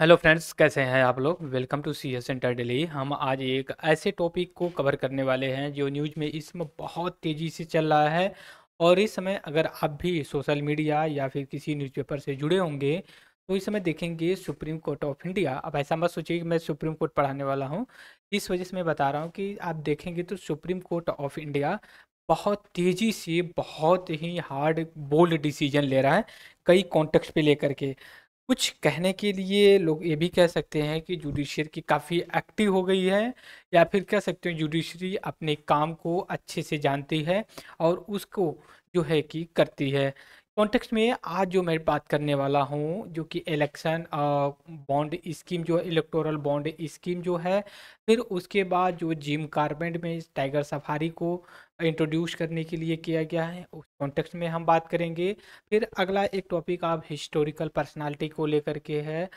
hello friends कैसे हैं आप लोग welcome to C S centre daily हम आज एक ऐसे टॉपिक को कवर करने वाले हैं जो न्यूज़ में इस समय बहुत तेज़ी से चल रहा है और इस समय अगर आप भी सोशल मीडिया या फिर किसी न्यूज़पेपर से जुड़े होंगे तो इस समय देखेंगे सुप्रीम कोर्ट ऑफ इंडिया अब ऐसा मत सोचिए कि मैं सुप्रीम कोर्ट पढ़ाने वाला हूँ इस वजह से मैं बता रहा हूँ कि आप देखेंगे तो सुप्रीम कोर्ट ऑफ इंडिया बहुत तेज़ी से बहुत ही हार्ड बोल्ड डिसीजन ले रहा है कई कॉन्टेक्स्ट पे लेकर के कुछ कहने के लिए लोग ये भी कह सकते हैं कि जुडिशरी की काफ़ी एक्टिव हो गई है या फिर कह सकते हैं जुडिशरी अपने काम को अच्छे से जानती है और उसको जो है कि करती है कॉन्टेक्स्ट में आज जो मैं बात करने वाला हूँ जो कि इलेक्शन बॉन्ड स्कीम जो इलेक्टोरल बॉन्ड स्कीम जो है फिर उसके बाद जो जिम कार्बेंट में टाइगर सफारी को इंट्रोड्यूस करने के लिए किया गया है उस कॉन्टेक्स्ट में हम बात करेंगे फिर अगला एक टॉपिक आप हिस्टोरिकल पर्सनालिटी को लेकर के है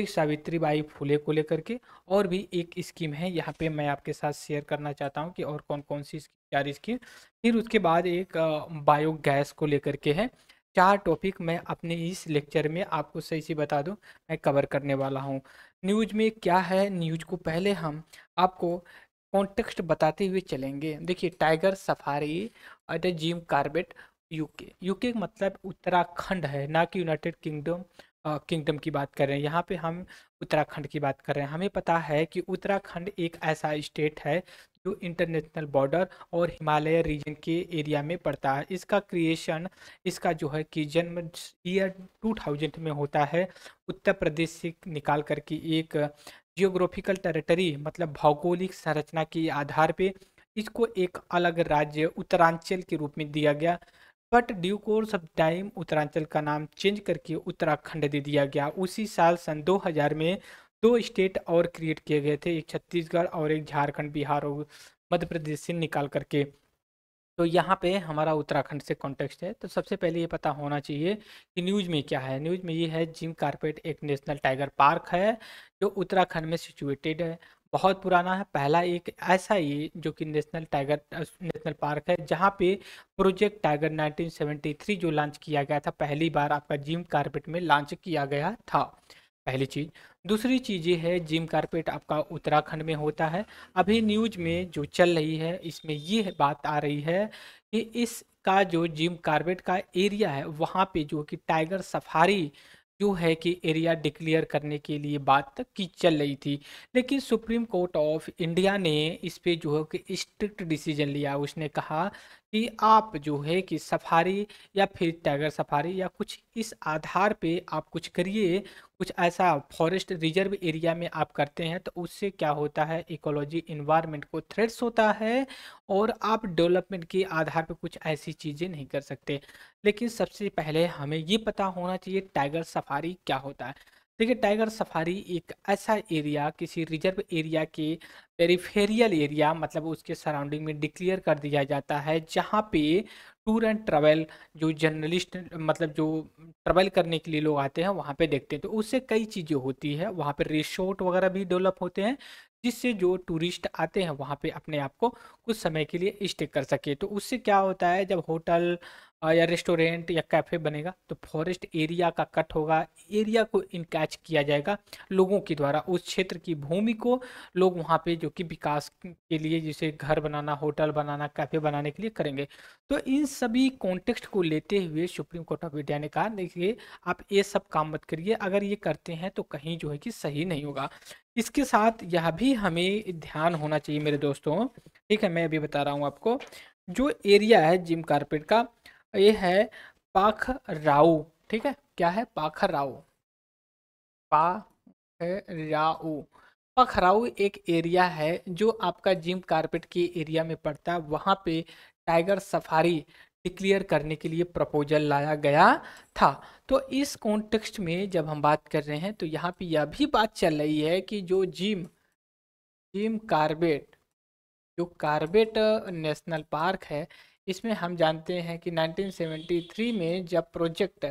एक सावित्री बाई फूले को लेकर के और भी एक स्कीम है यहाँ पे मैं आपके साथ शेयर करना चाहता हूँ कि और कौन कौन सी स्कीम चार स्कीम फिर उसके बाद एक बायोगैस को लेकर के है चार टॉपिक मैं अपने इस लेक्चर में आपको सही से बता दूं मैं कवर करने वाला हूं न्यूज़ में क्या है न्यूज़ को पहले हम आपको कॉन्टेक्स्ट बताते हुए चलेंगे देखिए tiger safari at Jim Corbett UK UK मतलब उत्तराखंड है ना कि यूनाइटेड किंगडम किंगडम की बात कर रहे हैं यहाँ पे हम उत्तराखंड की बात कर रहे हैं हमें पता है कि उत्तराखंड एक ऐसा स्टेट है जो इंटरनेशनल बॉर्डर और हिमालय रीजन के एरिया में पड़ता है इसका क्रिएशन इसका जो है कि जन्म ईयर 2000 में होता है उत्तर प्रदेश से निकाल करके एक जियोग्राफिकल टेरिटरी मतलब भौगोलिक संरचना के आधार पे इसको एक अलग राज्य उत्तरांचल के रूप में दिया गया but due course of time Uttaranchal का नाम चेंज करके उत्तराखंड दे दिया गया उसी साल सन 2000 में दो स्टेट और क्रिएट किए गए थे एक छत्तीसगढ़ और एक झारखंड बिहार और मध्य प्रदेश से निकाल करके तो यहाँ पे हमारा उत्तराखंड से कॉन्टेक्स्ट है तो सबसे पहले ये पता होना चाहिए कि न्यूज़ में क्या है न्यूज़ में ये है जिम कारपेट एक नेशनल टाइगर पार्क है जो उत्तराखंड में सिचुएटेड है बहुत पुराना है पहला एक ऐसा ही जो कि नेशनल टाइगर नेशनल पार्क है जहाँ पे प्रोजेक्ट टाइगर 1973 जो लॉन्च किया गया था पहली बार आपका जिम कारपेट में लॉन्च किया गया था पहली चीज़ दूसरी चीज़ ये है जिम कारपेट आपका उत्तराखंड में होता है अभी न्यूज में जो चल रही है इसमें ये बात आ रही है कि इसका जो जिम कारपेट का एरिया है वहाँ पे जो कि टाइगर सफारी जो है कि एरिया डिक्लेयर करने के लिए बात तक की चल रही थी लेकिन सुप्रीम कोर्ट ऑफ इंडिया ने इस पे जो है कि स्ट्रिक्ट डिसीजन लिया उसने कहा कि आप जो है कि सफारी या फिर टाइगर सफारी या कुछ इस आधार पे आप कुछ करिए कुछ ऐसा फॉरेस्ट रिजर्व एरिया में आप करते हैं तो उससे क्या होता है इकोलॉजी इन्वायरमेंट को थ्रेट्स होता है और आप डेवलपमेंट के आधार पे कुछ ऐसी चीज़ें नहीं कर सकते लेकिन सबसे पहले हमें ये पता होना चाहिए टाइगर सफारी क्या होता है देखिए टाइगर सफारी एक ऐसा एरिया किसी रिजर्व एरिया के पेरिफेरियल एरिया मतलब उसके सराउंडिंग में डिक्लेयर कर दिया जाता है जहाँ पे टूर एंड ट्रैवल जो जर्नलिस्ट मतलब जो ट्रैवल करने के लिए लोग आते हैं वहाँ पे देखते हैं तो उससे कई चीज़ें होती है वहाँ पे रिसोर्ट वगैरह भी डेवलप होते हैं जिससे जो टूरिस्ट आते हैं वहाँ पे अपने आप को कुछ समय के लिए स्टे कर सके तो उससे क्या होता है जब होटल या रेस्टोरेंट या कैफ़े बनेगा तो फॉरेस्ट एरिया का कट होगा एरिया को इनकैच किया जाएगा लोगों के द्वारा उस क्षेत्र की भूमि को लोग वहाँ पे जो कि विकास के लिए जैसे घर बनाना होटल बनाना कैफ़े बनाने के लिए करेंगे तो इन सभी कॉन्टेक्स्ट को लेते हुए सुप्रीम कोर्ट ऑफ इंडिया ने कहा देखिए आप ये सब काम मत करिए अगर ये करते हैं तो कहीं जो है कि सही नहीं होगा इसके साथ यह भी हमें ध्यान होना चाहिए मेरे दोस्तों ठीक है मैं अभी बता रहा हूँ आपको जो एरिया है जिम कारपेट का ये है पाख राउ ठीक है क्या है पाख राउ पा राव पखराऊ एक एरिया है जो आपका जिम कारपेट के एरिया में पड़ता है वहाँ पे टाइगर सफारी डिक्लेयर करने के लिए प्रपोजल लाया गया था तो इस कॉन्टेक्स्ट में जब हम बात कर रहे हैं तो यहाँ पे यह भी बात चल रही है कि जो जिम जिम कार्बेट जो कार्बेट नेशनल पार्क है इसमें हम जानते हैं कि 1973 में जब प्रोजेक्ट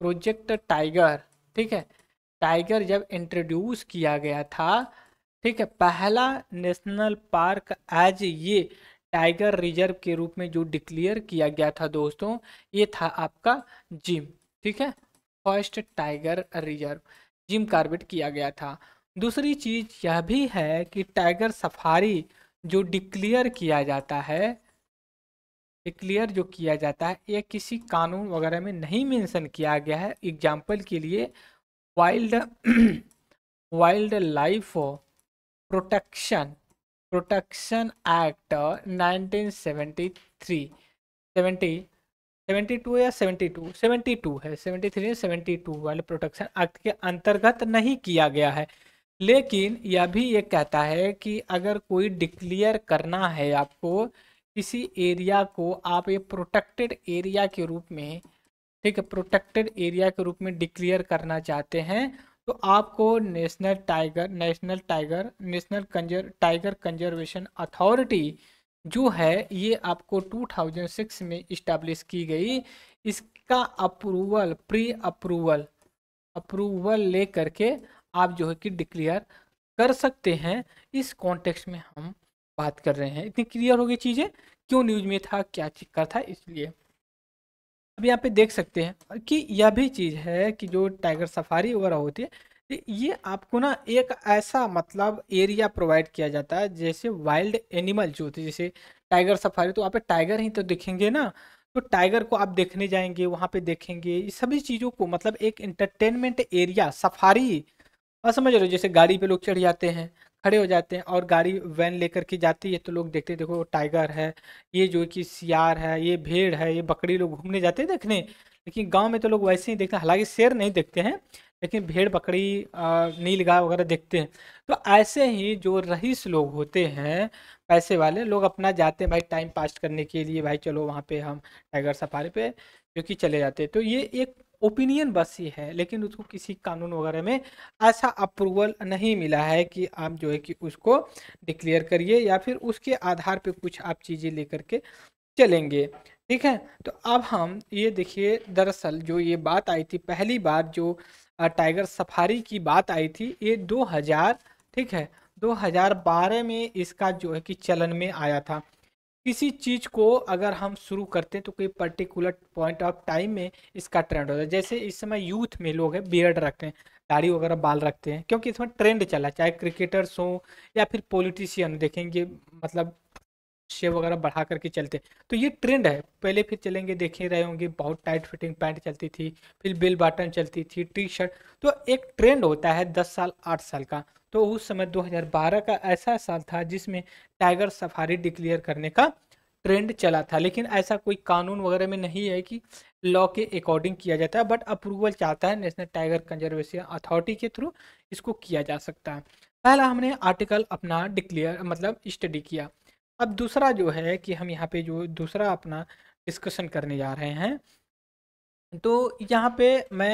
प्रोजेक्ट टाइगर ठीक है टाइगर जब इंट्रोड्यूस किया गया था ठीक है पहला नेशनल पार्क एज ये टाइगर रिजर्व के रूप में जो डिक्लेयर किया गया था दोस्तों ये था आपका जिम ठीक है first tiger reserve Jim Corbett किया गया था दूसरी चीज़ यह भी है कि टाइगर सफारी जो डिक्लेयर किया जाता है डिक्लेयर जो किया जाता है यह किसी कानून वगैरह में नहीं मेंशन किया गया है एग्जाम्पल के लिए wild wildlife protection protection act 1973 seventy 72 या 72 72 है 73 या 72 वाले प्रोटेक्शन एक्ट के अंतर्गत नहीं किया गया है लेकिन यह भी ये कहता है कि अगर कोई डिक्लेयर करना है आपको किसी एरिया को आप ये प्रोटेक्टेड एरिया के रूप में ठीक है प्रोटेक्टेड एरिया के रूप में डिक्लेयर करना चाहते हैं तो आपको national tiger national tiger national कंजर टाइगर कंजर्वेशन अथॉरिटी जो है ये आपको 2006 में इस्टेब्लिश की गई इसका अप्रूवल प्री अप्रूवल अप्रूवल ले करके आप जो है कि डिक्लेयर कर सकते हैं इस कॉन्टेक्स्ट में हम बात कर रहे हैं इतनी क्लियर हो गई चीज़ें क्यों न्यूज में था क्या कर था इसलिए अब यहाँ पे देख सकते हैं कि यह भी चीज़ है कि जो टाइगर सफारी वगैरह होती है ये आपको ना एक ऐसा मतलब एरिया प्रोवाइड किया जाता है जैसे वाइल्ड एनिमल जो होते जैसे टाइगर सफारी तो आप टाइगर ही तो दिखेंगे ना तो टाइगर को आप देखने जाएंगे वहाँ पे देखेंगे ये सभी चीज़ों को मतलब एक एंटरटेनमेंट एरिया सफारी और समझ रहे हो जैसे गाड़ी पे लोग चढ़ जाते हैं खड़े हो जाते हैं और गाड़ी वैन लेकर के जाती है तो लोग देखते हैं देखो टाइगर है ये जो कि सियार है ये भेड़ है ये बकरी लोग घूमने जाते हैं देखने लेकिन गांव में तो लोग वैसे ही देखते हैं हालांकि शेर नहीं देखते हैं लेकिन भेड़ बकरी गाय वगैरह देखते हैं तो ऐसे ही जो रईस लोग होते हैं पैसे वाले लोग अपना जाते हैं भाई टाइम पास करने के लिए भाई चलो वहाँ पर हम टाइगर सफारी पर जो कि चले जाते हैं तो ये एक ओपिनियन बस ही है लेकिन उसको किसी कानून वगैरह में ऐसा अप्रूवल नहीं मिला है कि आप जो है कि उसको डिक्लेयर करिए या फिर उसके आधार पे कुछ आप चीज़ें लेकर के चलेंगे ठीक है तो अब हम ये देखिए दरअसल जो ये बात आई थी पहली बार जो टाइगर सफारी की बात आई थी ये 2000 ठीक है 2012 में इसका जो है कि चलन में आया था किसी चीज़ को अगर हम शुरू करते हैं तो कोई पर्टिकुलर पॉइंट ऑफ टाइम में इसका ट्रेंड होता है जैसे इस समय यूथ में लोग हैं बियर्ड रखते हैं दाढ़ी वगैरह बाल रखते हैं क्योंकि इसमें ट्रेंड चला चाहे क्रिकेटर्स हों या फिर पॉलिटिशियन देखेंगे मतलब शेव वगैरह बढ़ा करके चलते तो ये ट्रेंड है पहले फिर चलेंगे देखे रहे होंगे बहुत टाइट फिटिंग पैंट चलती थी फिर बिल बटन चलती थी टी शर्ट तो एक ट्रेंड होता है दस साल आठ साल का तो उस समय 2012 का ऐसा साल था जिसमें टाइगर सफारी डिक्लेयर करने का ट्रेंड चला था लेकिन ऐसा कोई कानून वगैरह में नहीं है कि लॉ के अकॉर्डिंग किया जाता है बट अप्रूवल चाहता है नेशनल टाइगर कंजर्वेशन अथॉरिटी के थ्रू इसको किया जा सकता है पहला हमने आर्टिकल अपना डिक्लेयर मतलब स्टडी किया अब दूसरा जो है कि हम यहाँ पे जो दूसरा अपना डिस्कशन करने जा रहे हैं तो यहाँ पे मैं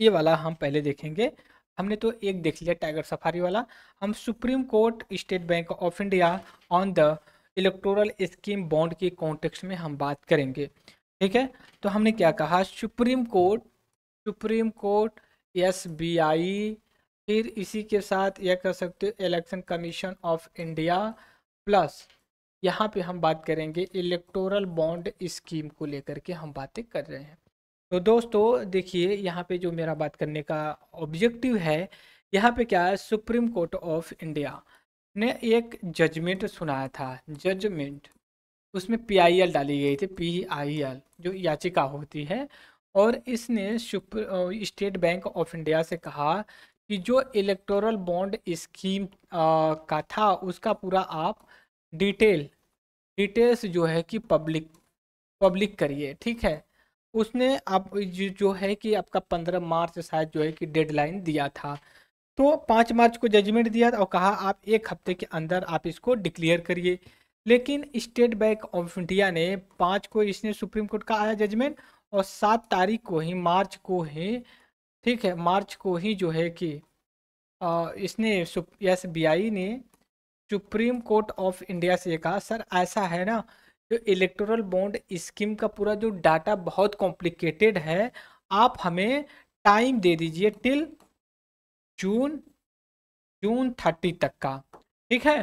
ये वाला हम पहले देखेंगे हमने तो एक देख लिया टाइगर सफारी वाला हम supreme court state bank of India on the electoral scheme bond के कॉन्टेक्स्ट में हम बात करेंगे ठीक है तो हमने क्या कहा supreme court supreme court S B I फिर इसी के साथ यह कह सकते हो election commission of India plus यहाँ पे हम बात करेंगे इलेक्टोरल बॉन्ड स्कीम को लेकर के हम बातें कर रहे हैं तो दोस्तों देखिए यहाँ पे जो मेरा बात करने का ऑब्जेक्टिव है यहाँ पे क्या है सुप्रीम कोर्ट ऑफ इंडिया ने एक जजमेंट सुनाया था जजमेंट उसमें पीआईएल डाली गई थी पीआईएल जो याचिका होती है और इसने स्टेट बैंक ऑफ इंडिया से कहा कि जो इलेक्टोरल बॉन्ड स्कीम का था उसका पूरा आप डिटेल डिटेल्स जो है कि पब्लिक पब्लिक करिए ठीक है उसने आप जो है कि आपका पंद्रह मार्च शायद जो है कि डेडलाइन दिया था तो पाँच मार्च को जजमेंट दिया और कहा आप एक हफ्ते के अंदर आप इसको डिक्लेयर करिए लेकिन स्टेट बैंक ऑफ इंडिया ने पाँच को इसने सुप्रीम कोर्ट का आया जजमेंट और सात तारीख को ही मार्च को ही ठीक है मार्च को ही जो है कि इसने एस बी आई ने सुप्रीम कोर्ट ऑफ इंडिया से कहा सर ऐसा है ना जो इलेक्टोरल बॉन्ड स्कीम का पूरा जो डाटा बहुत कॉम्प्लिकेटेड है आप हमें टाइम दे दीजिए टिल जून जून थर्टी तक का ठीक है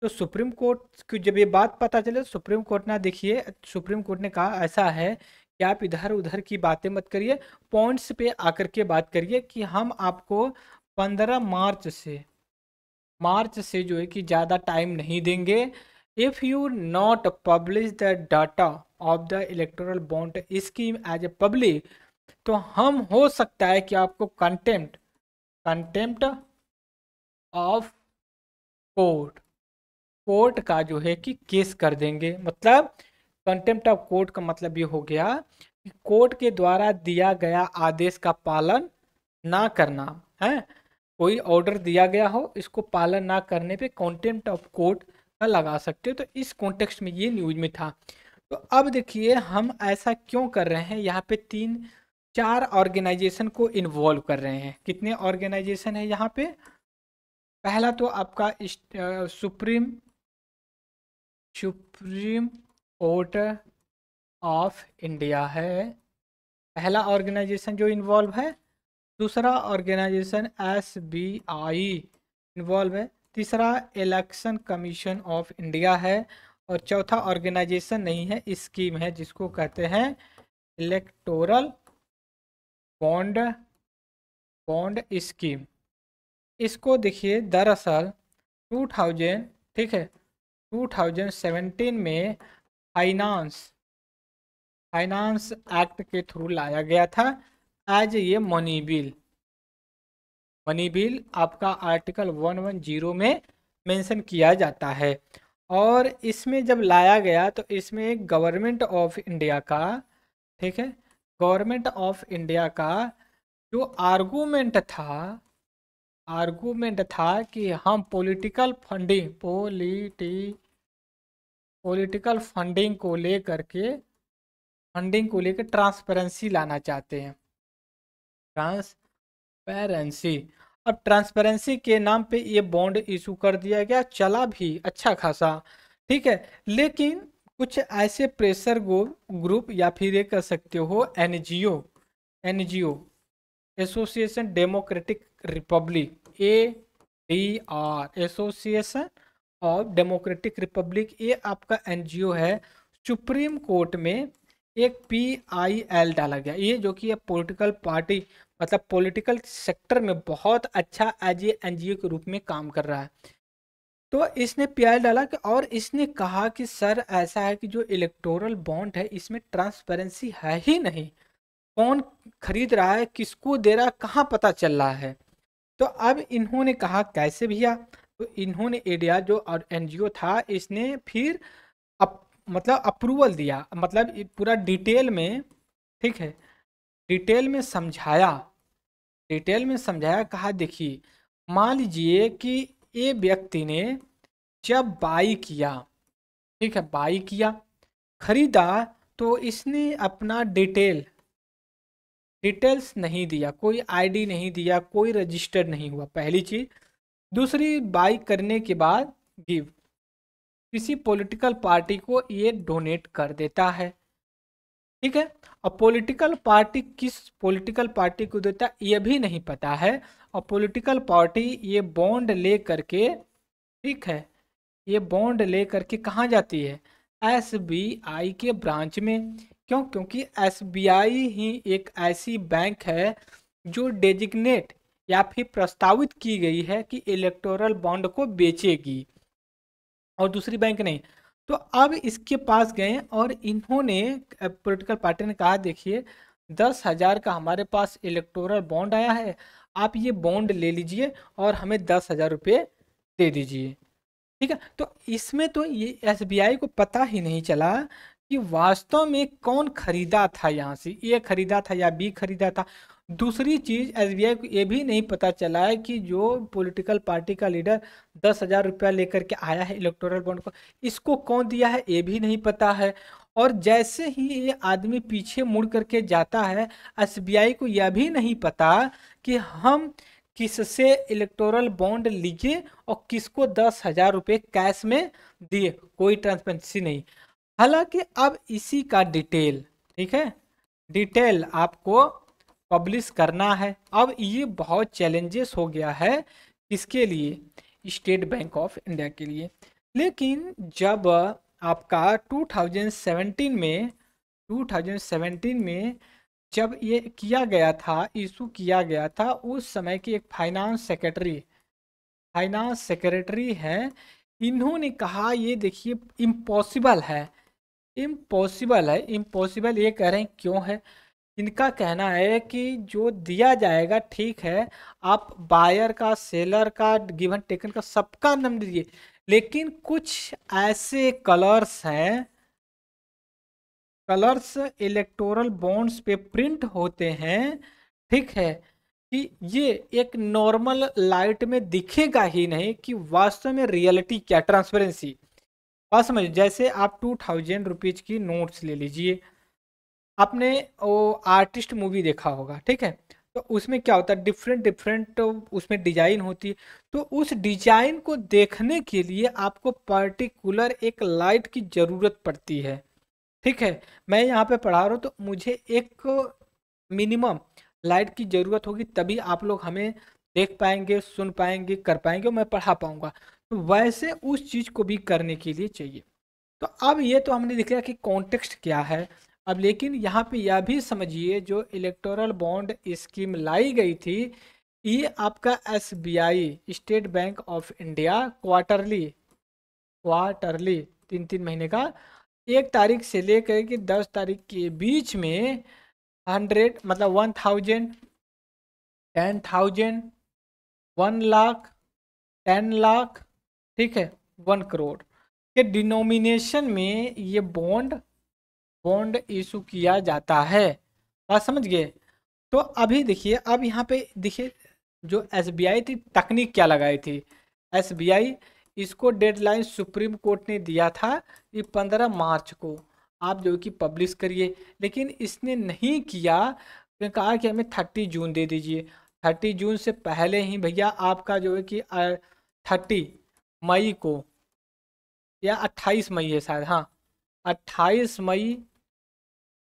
तो सुप्रीम कोर्ट की जब ये बात पता चले तो सुप्रीम कोर्ट ने देखिए सुप्रीम कोर्ट ने कहा ऐसा है कि आप इधर उधर की बातें मत करिए पॉइंट्स पे आकर के बात करिए कि हम आपको पंद्रह मार्च से मार्च से जो है कि ज़्यादा टाइम नहीं देंगे if you not publish the data of the electoral bond scheme as a public तो हम हो सकता है कि आपको contempt contempt of court court का जो है कि केस कर देंगे मतलब कंटेम्प्ट ऑफ कोर्ट का मतलब ये हो गया कि कोर्ट के द्वारा दिया गया आदेश का पालन ना करना है कोई ऑर्डर दिया गया हो इसको पालन ना करने पे कंटेम्प्ट ऑफ कोर्ट अच्छा लगा सकते हो तो इस कॉन्टेक्स्ट में ये न्यूज में था तो अब देखिए हम ऐसा क्यों कर रहे हैं यहाँ पे तीन चार ऑर्गेनाइजेशन को इन्वॉल्व कर रहे हैं कितने ऑर्गेनाइजेशन है यहाँ पे पहला तो आपका supreme supreme court of India है पहला ऑर्गेनाइजेशन जो इन्वॉल्व है दूसरा organisation S B I involve है तीसरा इलेक्शन कमीशन ऑफ इंडिया है और चौथा ऑर्गेनाइजेशन नहीं है स्कीम है जिसको कहते हैं इलेक्टोरल बॉन्ड बॉन्ड स्कीम इसको देखिए दरअसल 2000 ठीक है 2017 में फाइनेंस फाइनेंस एक्ट के थ्रू लाया गया था एज ये मनी बिल मनी बिल आपका आर्टिकल 110 में मेंशन किया जाता है और इसमें जब लाया गया तो इसमें गवर्नमेंट ऑफ इंडिया का ठीक है गवर्नमेंट ऑफ इंडिया का जो आर्गूमेंट था आर्गूमेंट था कि हम political funding polity political funding को लेकर के फंडिंग को लेकर ट्रांसपेरेंसी लाना चाहते हैं ट्रांस ट्रांसपेरेंसी अब ट्रांसपेरेंसी के नाम पे ये बॉन्ड इशू कर दिया गया चला भी अच्छा खासा ठीक है लेकिन कुछ ऐसे प्रेशर ग्रुप या फिर ये कह सकते हो NGO NGO association democratic republic A D R association of democratic republic ये आपका एनजीओ है सुप्रीम कोर्ट में एक पी आई एल डाला गया ये जो कि पॉलिटिकल पार्टी मतलब पॉलिटिकल सेक्टर में बहुत अच्छा एज ए एन के रूप में काम कर रहा है तो इसने प्यार डाला कि और इसने कहा कि सर ऐसा है कि जो इलेक्टोरल बॉन्ड है इसमें ट्रांसपेरेंसी है ही नहीं कौन खरीद रहा है किसको दे रहा है कहाँ पता चल रहा है तो अब इन्होंने कहा कैसे भैया तो इन्होंने एडिया जो और एनजीओ था इसने फिर अप, मतलब अप्रूवल दिया मतलब पूरा डिटेल में ठीक है डिटेल में समझाया डिटेल में समझाया कहा देखिए मान लीजिए कि ये व्यक्ति ने जब बाई किया ठीक है बाई किया खरीदा तो इसने अपना डिटेल डिटेल्स नहीं दिया कोई आईडी नहीं दिया कोई रजिस्टर नहीं हुआ पहली चीज़ दूसरी बाई करने के बाद गिव किसी पॉलिटिकल पार्टी को ये डोनेट कर देता है ठीक है अब पॉलिटिकल पार्टी किस पॉलिटिकल पार्टी को देता यह भी नहीं पता है और पॉलिटिकल पार्टी ये बॉन्ड ले करके ठीक है ये बॉन्ड ले करके कहाँ जाती है एसबीआई के ब्रांच में क्यों क्योंकि एसबीआई ही एक ऐसी बैंक है जो डेजिग्नेट या फिर प्रस्तावित की गई है कि इलेक्टोरल बॉन्ड को बेचेगी और दूसरी बैंक नहीं तो अब इसके पास गए और इन्होंने पोलिटिकल पार्टी ने कहा देखिए दस हज़ार का हमारे पास इलेक्टोरल बॉन्ड आया है आप ये बॉन्ड ले लीजिए और हमें दस हज़ार रुपये दे दीजिए ठीक है तो इसमें तो ये एसबीआई को पता ही नहीं चला कि वास्तव में कौन खरीदा था यहाँ से ए खरीदा था या बी खरीदा था दूसरी चीज़ एसबीआई को ये भी नहीं पता चला है कि जो पॉलिटिकल पार्टी का लीडर दस हज़ार रुपया लेकर के आया है इलेक्टोरल बॉन्ड को इसको कौन दिया है ये भी नहीं पता है और जैसे ही ये आदमी पीछे मुड़ करके जाता है एसबीआई को यह भी नहीं पता कि हम किससे इलेक्टोरल बॉन्ड लीजिए और किसको दस हज़ार रुपये कैश में दिए कोई ट्रांसपेरेंसी नहीं हालांकि अब इसी का डिटेल ठीक है डिटेल आपको पब्लिश करना है अब ये बहुत चैलेंजेस हो गया है किसके लिए स्टेट बैंक ऑफ इंडिया के लिए लेकिन जब आपका 2017 में 2017 में जब ये किया गया था इशू किया गया था उस समय की एक फाइनेंस सेक्रेटरी फाइनेंस सेक्रेटरी हैं इन्होंने कहा ये देखिए इम्पॉसिबल है इम्पॉसिबल है इम्पॉसिबल ये कह रहे हैं क्यों है इनका कहना है कि जो दिया जाएगा ठीक है आप बायर का सेलर का गिवन टेकन का सबका नाम दीजिए लेकिन कुछ ऐसे कलर्स हैं कलर्स इलेक्टोरल बॉन्ड्स पे प्रिंट होते हैं ठीक है कि ये एक नॉर्मल लाइट में दिखेगा ही नहीं कि वास्तव में रियलिटी क्या ट्रांसपेरेंसी बात समझ जैसे आप टू थाउजेंड रुपीज़ की नोट्स ले लीजिए आपने वो आर्टिस्ट मूवी देखा होगा ठीक है तो उसमें क्या होता है डिफरेंट डिफरेंट उसमें डिजाइन होती है तो उस डिजाइन को देखने के लिए आपको पर्टिकुलर एक लाइट की ज़रूरत पड़ती है ठीक है मैं यहाँ पे पढ़ा रहा हूँ तो मुझे एक मिनिमम लाइट की ज़रूरत होगी तभी आप लोग हमें देख पाएंगे सुन पाएंगे कर पाएंगे और मैं पढ़ा पाऊँगा तो वैसे उस चीज़ को भी करने के लिए चाहिए तो अब ये तो हमने देखा लिया कि कॉन्टेक्स्ट क्या है अब लेकिन यहाँ पे यह भी समझिए जो इलेक्टोरल बॉन्ड स्कीम लाई गई थी ये आपका S B I state bank of India quarterly quarterly तीन तीन महीने का एक तारीख से लेकर के दस तारीख के बीच में हंड्रेड मतलब one thousand ten thousand one lakh ten lakh ठीक है वन करोड़ के डिनोमिनेशन में ये बॉन्ड बॉन्ड इशू किया जाता है बात समझ गए तो अभी देखिए अब यहाँ पे देखिए जो एस थी तकनीक क्या लगाई थी एस इसको डेडलाइन सुप्रीम कोर्ट ने दिया था ये पंद्रह मार्च को आप जो कि पब्लिश करिए लेकिन इसने नहीं किया तो कहा कि हमें थर्टी जून दे दीजिए थर्टी जून से पहले ही भैया आपका जो है कि थर्टी मई को या अट्ठाईस मई है शायद हाँ अट्ठाईस मई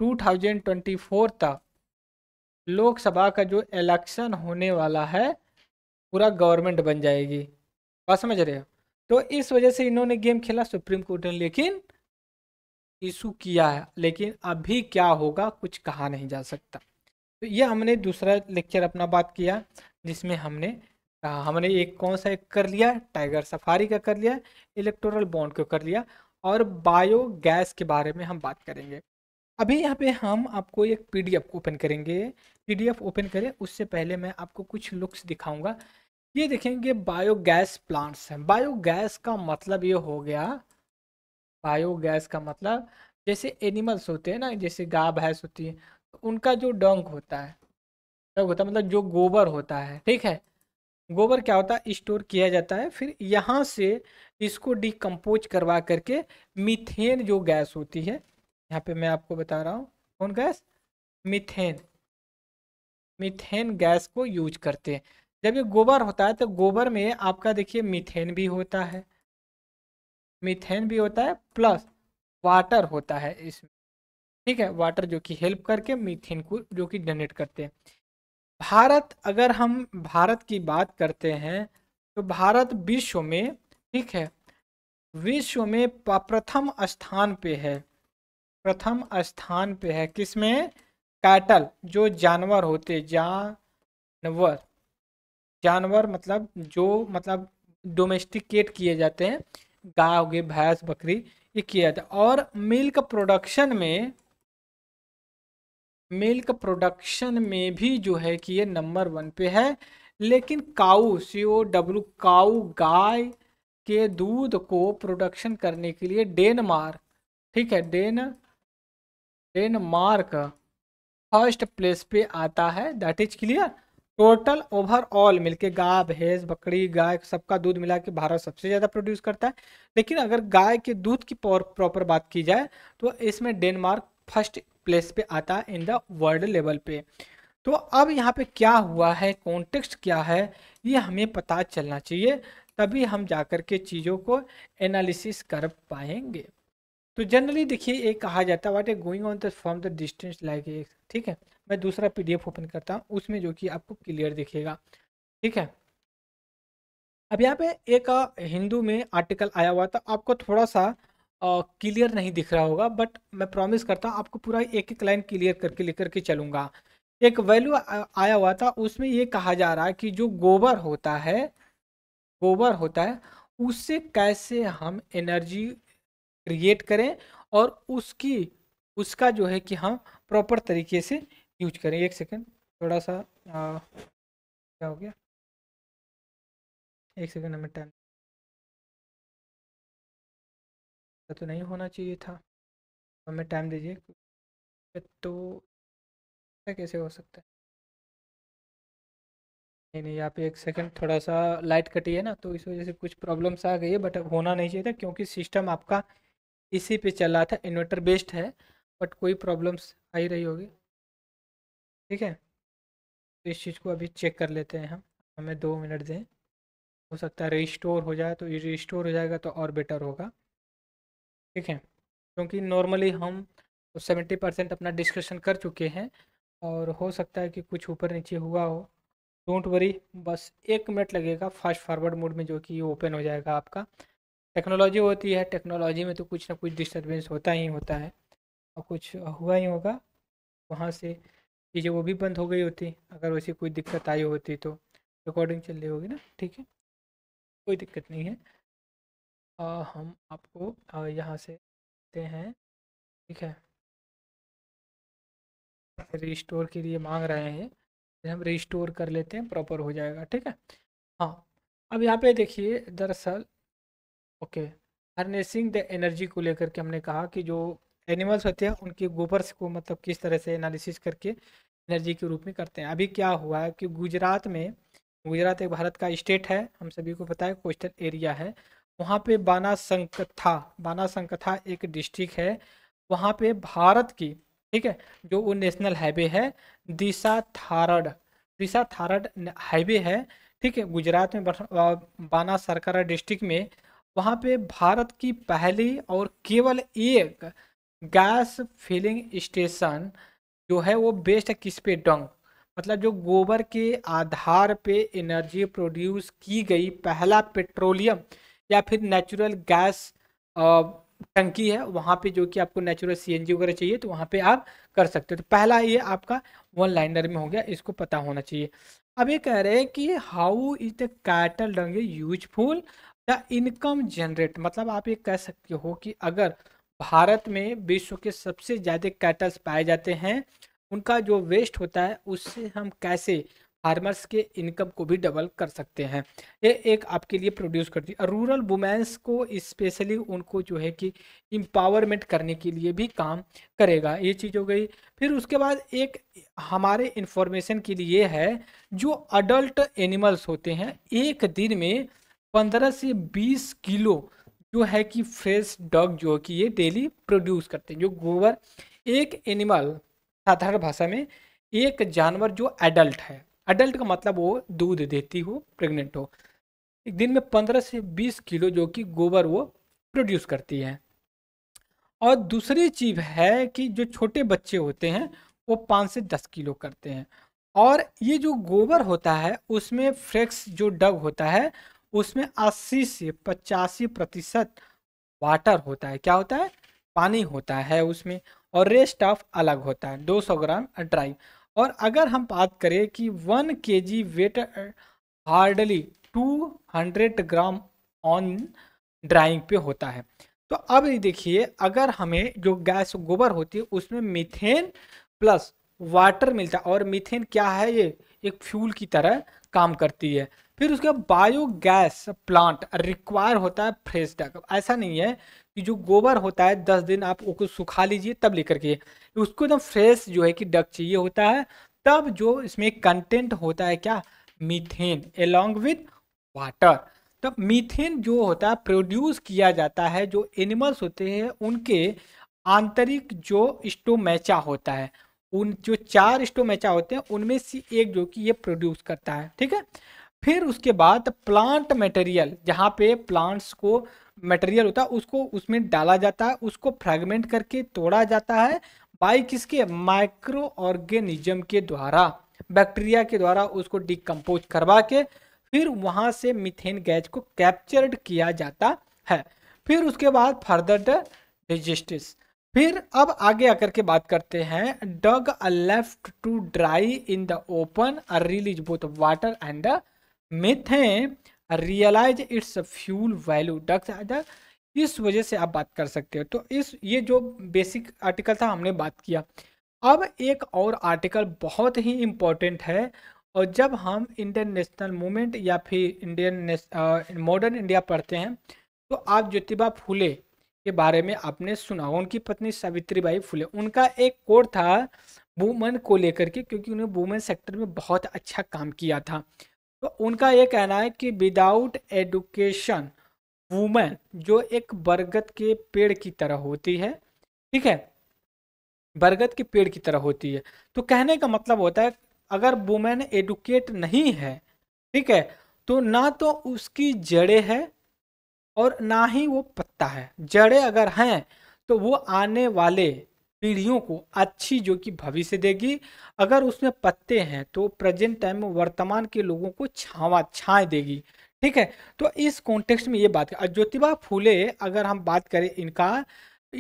2024 तक लोकसभा का जो इलेक्शन होने वाला है पूरा गवर्नमेंट बन जाएगी बात समझ रहे हो तो इस वजह से इन्होंने गेम खेला सुप्रीम कोर्ट ने लेकिन इशू किया है लेकिन अभी क्या होगा कुछ कहा नहीं जा सकता तो ये हमने दूसरा लेक्चर अपना बात किया जिसमें हमने कहा हमने एक कौन सा एक कर लिया टाइगर सफारी का कर लिया इलेक्ट्रल बॉन्ड को कर लिया और बायोगैस के बारे में हम बात करेंगे अभी यहाँ पे हम आपको एक पीडीएफ ओपन करेंगे पीडीएफ ओपन करें उससे पहले मैं आपको कुछ लुक्स दिखाऊंगा ये देखेंगे बायोगैस प्लांट्स हैं बायोगैस का मतलब ये हो गया बायोगैस का मतलब जैसे एनिमल्स होते हैं ना जैसे गाय भैंस होती है तो उनका जो डंक होता है डंक होता है मतलब जो गोबर होता है ठीक है गोबर क्या होता है स्टोर किया जाता है फिर यहाँ से इसको डिकम्पोज करवा करके मीथेन जो गैस होती है यहाँ पे मैं आपको बता रहा हूँ कौन गैस मिथेन मिथेन गैस को यूज करते हैं जब ये गोबर होता है तो गोबर में आपका देखिए मिथेन भी होता है मिथेन भी होता है प्लस वाटर होता है इसमें ठीक है वाटर जो कि हेल्प करके मिथेन को जो कि जनरेट करते हैं भारत अगर हम भारत की बात करते हैं तो भारत विश्व में ठीक है विश्व में प्रथम स्थान पे है प्रथम स्थान पे है किसमें कैटल जो जानवर होते जानवर जानवर मतलब जो मतलब डोमेस्टिकेट किए जाते हैं गाय हो गई भैंस बकरी ये किया जाता है और मिल्क प्रोडक्शन में मिल्क प्रोडक्शन में भी जो है कि ये नंबर वन पे है लेकिन काऊ सी ओ डब्ल्यू काऊ गाय के दूध को प्रोडक्शन करने के लिए डेनमार्क ठीक है डेन डेनमार्क फर्स्ट प्लेस पे आता है that is clear total overall मिलके गाय भैंस बकरी गाय सबका दूध मिला के भारत सबसे ज़्यादा प्रोड्यूस करता है लेकिन अगर गाय के दूध की प्रॉपर बात की जाए तो इसमें डेनमार्क फर्स्ट प्लेस पे आता है इन द वर्ल्ड लेवल पे तो अब यहाँ पे क्या हुआ है कॉन्टेक्स्ट क्या है ये हमें पता चलना चाहिए तभी हम जा कर के चीज़ों को एनालिसिस कर पाएंगे तो जनरली देखिए एक कहा जाता है what a going on the from the distance like a ठीक है मैं दूसरा पीडीएफ ओपन करता हूँ उसमें जो कि आपको क्लियर दिखेगा ठीक है अब यहाँ पे एक हिंदू में आर्टिकल आया हुआ था आपको थोड़ा सा क्लियर नहीं दिख रहा होगा बट मैं प्रॉमिस करता हूँ आपको पूरा एक एक लाइन क्लियर करके लेकर के चलूँगा एक वैल्यू आया हुआ था उसमें ये कहा जा रहा है कि जो गोबर होता है गोबर होता है उससे कैसे हम एनर्जी क्रिएट करें और उसकी उसका जो है कि हम प्रॉपर तरीके से यूज करें एक सेकेंड थोड़ा सा आ, क्या हो गया एक सेकेंड हमें टाइम ऐसा तो नहीं होना चाहिए था हमें टाइम दीजिए तो कैसे हो सकता है नहीं नहीं यहाँ पे एक सेकंड थोड़ा सा लाइट कटी है ना तो इस वजह से कुछ प्रॉब्लम्स आ गई है बट होना नहीं चाहिए था क्योंकि सिस्टम आपका इसी पे चल रहा था इन्वर्टर बेस्ड है बट कोई प्रॉब्लम्स आ ही रही होगी ठीक है तो इस चीज़ को अभी चेक कर लेते हैं हम हमें दो मिनट दें हो सकता है रिस्टोर हो जाए तो ये रिस्टोर हो जाएगा तो और बेटर होगा ठीक है क्योंकि नॉर्मली हम तो सेवेंटी परसेंट अपना डिस्कशन कर चुके हैं और हो सकता है कि कुछ ऊपर नीचे हुआ हो डोंट वरी बस एक मिनट लगेगा फास्ट फॉरवर्ड मोड में जो कि ये ओपन हो जाएगा आपका टेक्नोलॉजी होती है टेक्नोलॉजी में तो कुछ ना कुछ डिस्टर्बेंस होता ही होता है और कुछ हुआ ही होगा वहाँ से चीज़ें वो भी बंद हो गई होती अगर वैसे कोई दिक्कत आई होती तो रिकॉर्डिंग चल रही होगी ना ठीक है कोई दिक्कत नहीं है आ, हम आपको यहाँ से देते हैं ठीक है रिस्टोर के लिए मांग रहे हैं हम रिस्टोर कर लेते हैं प्रॉपर हो जाएगा ठीक है हाँ अब यहाँ पे देखिए दरअसल ओके हार्नेसिंग द एनर्जी को लेकर के हमने कहा कि जो एनिमल्स होते हैं उनके गोबर को मतलब किस तरह से एनालिसिस करके एनर्जी के रूप में करते हैं अभी क्या हुआ है कि गुजरात में गुजरात एक भारत का स्टेट है हम सभी को पता है कोस्टल एरिया है वहाँ पे बाना संकथा बाना संकथा एक डिस्ट्रिक्ट है वहाँ पे भारत की ठीक है जो वो नेशनल हाईवे है दिशा थारड दिशा थारड हाईवे है ठीक है गुजरात में बाना सरकारा डिस्ट्रिक्ट में वहाँ पे भारत की पहली और केवल एक गैस फिलिंग स्टेशन जो है वो बेस्ट है किस पे डंग मतलब जो गोबर के आधार पे एनर्जी प्रोड्यूस की गई पहला पेट्रोलियम या फिर नेचुरल गैस टंकी है वहाँ पे जो कि आपको नेचुरल सीएनजी वगैरह चाहिए तो वहाँ पे आप कर सकते हो तो पहला ये आपका वन लाइनर में हो गया इसको पता होना चाहिए अब ये कह रहे हैं कि how is the cattle dung useful या इनकम जनरेट मतलब आप ये कह सकते हो कि अगर भारत में विश्व के सबसे ज़्यादा कैटल्स पाए जाते हैं उनका जो वेस्ट होता है उससे हम कैसे फार्मर्स के इनकम को भी डबल कर सकते हैं ये एक आपके लिए प्रोड्यूस करती है रूरल वुमेंस को स्पेशली उनको जो है कि इम्पावरमेंट करने के लिए भी काम करेगा ये चीज़ हो गई फिर उसके बाद एक हमारे इंफॉर्मेशन के लिए है जो अडल्ट एनिमल्स होते हैं एक दिन में पंद्रह से बीस किलो जो है कि फ्रेश डॉग जो है कि ये डेली प्रोड्यूस करते हैं जो गोबर एक एनिमल साधारण भाषा में एक जानवर जो एडल्ट है एडल्ट का मतलब वो दूध देती हो प्रेग्नेंट हो एक दिन में पंद्रह से बीस किलो जो कि गोबर वो प्रोड्यूस करती है और दूसरी चीज है कि जो छोटे बच्चे होते हैं वो पाँच से दस किलो करते हैं और ये जो गोबर होता है उसमें फ्रेक्स जो डग होता है उसमें 80 से पचासी प्रतिशत वाटर होता है क्या होता है पानी होता है उसमें और रेस्ट ऑफ अलग होता है 200 ग्राम ड्राई और अगर हम बात करें कि one K G weight hardly 200 gram on drying पे होता है तो अब देखिए अगर हमें जो गैस गोबर होती है उसमें मीथेन प्लस वाटर मिलता है और मीथेन क्या है ये एक फ्यूल की तरह काम करती है फिर उसके बाद बायोगैस प्लांट रिक्वायर होता है फ्रेश डग ऐसा नहीं है कि जो गोबर होता है दस दिन आप उसको सुखा लीजिए तब लेकर के उसको एकदम फ्रेश जो है कि डग चाहिए होता है तब जो इसमें कंटेंट होता है क्या मीथेन एलोंग विद वाटर तब मीथेन जो होता है प्रोड्यूस किया जाता है जो एनिमल्स होते हैं उनके आंतरिक जो स्टोमैचा होता है उन जो चार स्टोमैचा होते हैं उनमें से एक जो कि ये प्रोड्यूस करता है ठीक है फिर उसके बाद प्लांट मटेरियल जहाँ पे प्लांट्स को मटेरियल होता है उसको उसमें डाला जाता है उसको फ्रेगमेंट करके तोड़ा जाता है बाई किसके माइक्रो ऑर्गेनिज्म के द्वारा बैक्टीरिया के द्वारा उसको डिकम्पोज करवा के फिर वहाँ से मिथेन गैस को कैप्चर्ड किया जाता है फिर उसके बाद फर्दर डिजिस्टिस फिर अब आगे आकर के बात करते हैं dug a left to dry in the open a release both water and the methane realise its fuel value डक इस वजह से आप बात कर सकते हो तो इस ये जो बेसिक आर्टिकल था हमने बात किया अब एक और आर्टिकल बहुत ही इम्पोर्टेंट है और जब हम इंडियन नेशनल मूवमेंट या फिर इंडियन मॉडर्न इंडिया पढ़ते हैं तो आप ज्योतिबा फुले के बारे में आपने सुना उनकी पत्नी सावित्री बाई फुले उनका एक कोड था वुमेन को लेकर के क्योंकि उन्हें वुमेन सेक्टर में बहुत अच्छा काम किया था तो उनका ये कहना है कि विदाउट एडुकेशन वुमेन जो एक बरगद के पेड़ की तरह होती है ठीक है बरगद के पेड़ की तरह होती है तो कहने का मतलब होता है अगर वुमेन एडुकेट नहीं है ठीक है तो ना तो उसकी जड़े है और ना ही वो पत्ता है जड़े अगर हैं तो वो आने वाले पीढ़ियों को अच्छी जो कि भविष्य देगी अगर उसमें पत्ते हैं तो प्रेजेंट टाइम में वर्तमान के लोगों को छावा छाए देगी ठीक है तो इस कॉन्टेक्स्ट में ये बात और ज्योतिबा फूले अगर हम बात करें इनका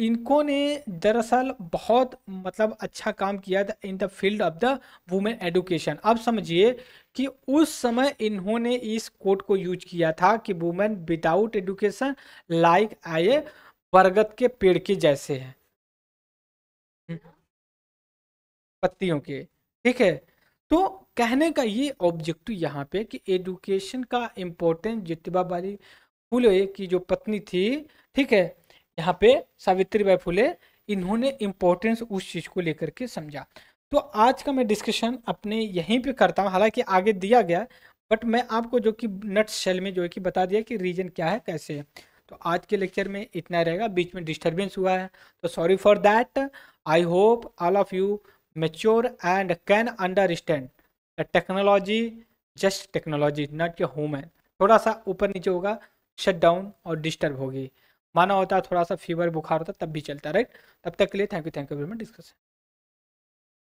इनको ने दरअसल बहुत मतलब अच्छा काम किया था in the field of the women education अब समझिए कि उस समय इन्होंने इस कोट को यूज किया था कि वुमेन विदाउट एडुकेशन लाइक आए बरगद के पेड़ के जैसे हैं पत्तियों के ठीक है तो कहने का ये ऑब्जेक्टिव यहाँ पे कि एडुकेशन का इम्पोर्टेंस ज्योतिबा बाली फुले की जो पत्नी थी ठीक है यहाँ पे सावित्री बाई फुले इन्होंने इम्पोर्टेंस उस चीज़ को लेकर के समझा तो आज का मैं डिस्कशन अपने यहीं पे करता हूँ हालांकि आगे दिया गया बट मैं आपको जो कि नट शेल में जो है कि बता दिया कि रीजन क्या है कैसे है तो आज के लेक्चर में इतना रहेगा बीच में डिस्टर्बेंस हुआ है तो sorry for that I hope all of you mature and can understand the technology just technology not your human थोड़ा सा ऊपर नीचे होगा शट डाउन और डिस्टर्ब होगी माना होता थोड़ा सा फीवर बुखार होता तब भी चलता राइट तब तक के लिए thank you thank you very much discussion